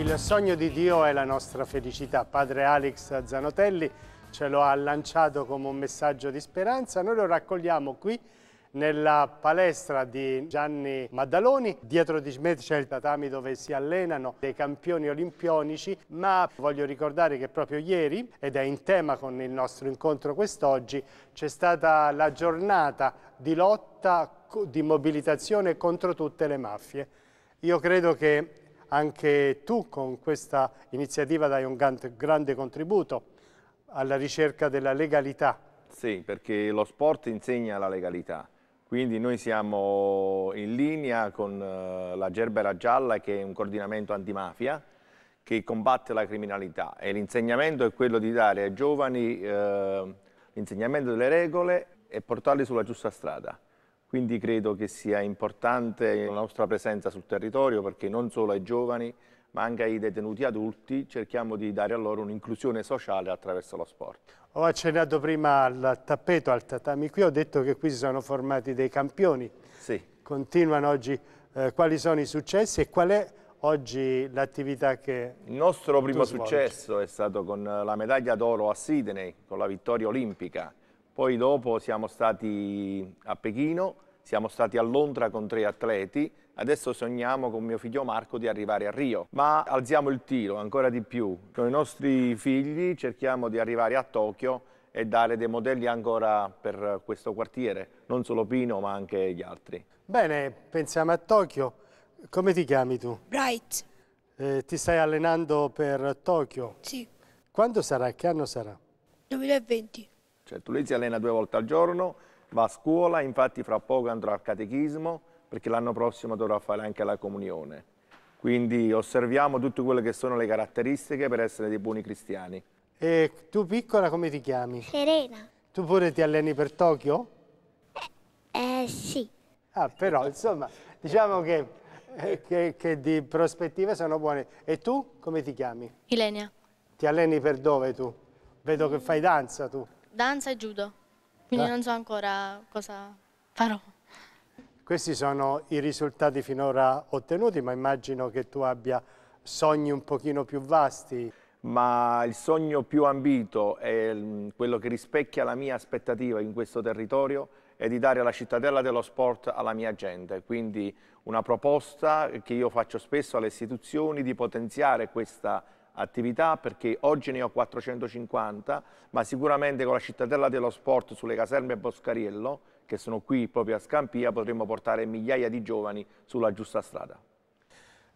Il sogno di Dio è la nostra felicità. Padre Alex Zanotelli ce lo ha lanciato come un messaggio di speranza. Noi lo raccogliamo qui nella palestra di Gianni Maddaloni. Dietro di me c'è il tatami dove si allenano dei campioni olimpionici, ma voglio ricordare che proprio ieri, ed è in tema con il nostro incontro quest'oggi, c'è stata la giornata di lotta di mobilitazione contro tutte le mafie. Io credo che anche tu con questa iniziativa dai un grande contributo alla ricerca della legalità. Sì, perché lo sport insegna la legalità. Quindi noi siamo in linea con eh, la Gerbera Gialla che è un coordinamento antimafia che combatte la criminalità e l'insegnamento è quello di dare ai giovani eh, l'insegnamento delle regole e portarli sulla giusta strada. Quindi credo che sia importante la nostra presenza sul territorio perché non solo ai giovani ma anche ai detenuti adulti cerchiamo di dare a loro un'inclusione sociale attraverso lo sport. Ho accennato prima al tappeto, al tatami, qui ho detto che qui si sono formati dei campioni. Sì. Continuano oggi, eh, quali sono i successi e qual è oggi l'attività che Il nostro primo successo è stato con la medaglia d'oro a Sydney, con la vittoria olimpica poi dopo siamo stati a Pechino, siamo stati a Londra con tre atleti, adesso sogniamo con mio figlio Marco di arrivare a Rio, ma alziamo il tiro ancora di più. Con i nostri figli cerchiamo di arrivare a Tokyo e dare dei modelli ancora per questo quartiere, non solo Pino ma anche gli altri. Bene, pensiamo a Tokyo. Come ti chiami tu? Bright. Eh, ti stai allenando per Tokyo? Sì. Quando sarà? Che anno sarà? 2020. Certo, lui si allena due volte al giorno, va a scuola, infatti fra poco andrà al catechismo perché l'anno prossimo dovrà fare anche la comunione. Quindi osserviamo tutte quelle che sono le caratteristiche per essere dei buoni cristiani. E tu piccola come ti chiami? Serena. Tu pure ti alleni per Tokyo? Eh, eh sì. Ah, però insomma, diciamo che, eh, che, che di prospettive sono buone. E tu come ti chiami? Ilenia. Ti alleni per dove tu? Vedo che fai danza tu danza e judo, quindi ah. non so ancora cosa farò. Questi sono i risultati finora ottenuti, ma immagino che tu abbia sogni un pochino più vasti. Ma il sogno più ambito e mm, quello che rispecchia la mia aspettativa in questo territorio è di dare la cittadella dello sport alla mia gente, quindi una proposta che io faccio spesso alle istituzioni di potenziare questa attività perché oggi ne ho 450, ma sicuramente con la cittadella dello sport sulle caserme Boscariello, che sono qui proprio a Scampia, potremo portare migliaia di giovani sulla giusta strada.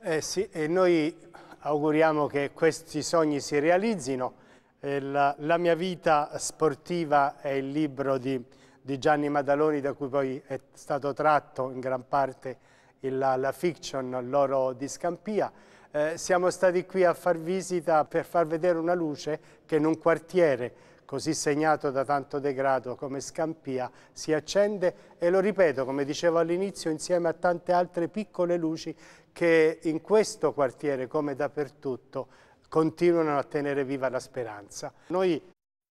Eh sì, e noi auguriamo che questi sogni si realizzino. Eh, la, la mia vita sportiva è il libro di, di, Gianni Madaloni, da cui poi è stato tratto in gran parte il, la, la fiction L'oro di Scampia. Eh, siamo stati qui a far visita per far vedere una luce che in un quartiere così segnato da tanto degrado come Scampia, si accende e lo ripeto, come dicevo all'inizio, insieme a tante altre piccole luci che in questo quartiere, come dappertutto, continuano a tenere viva la speranza. Noi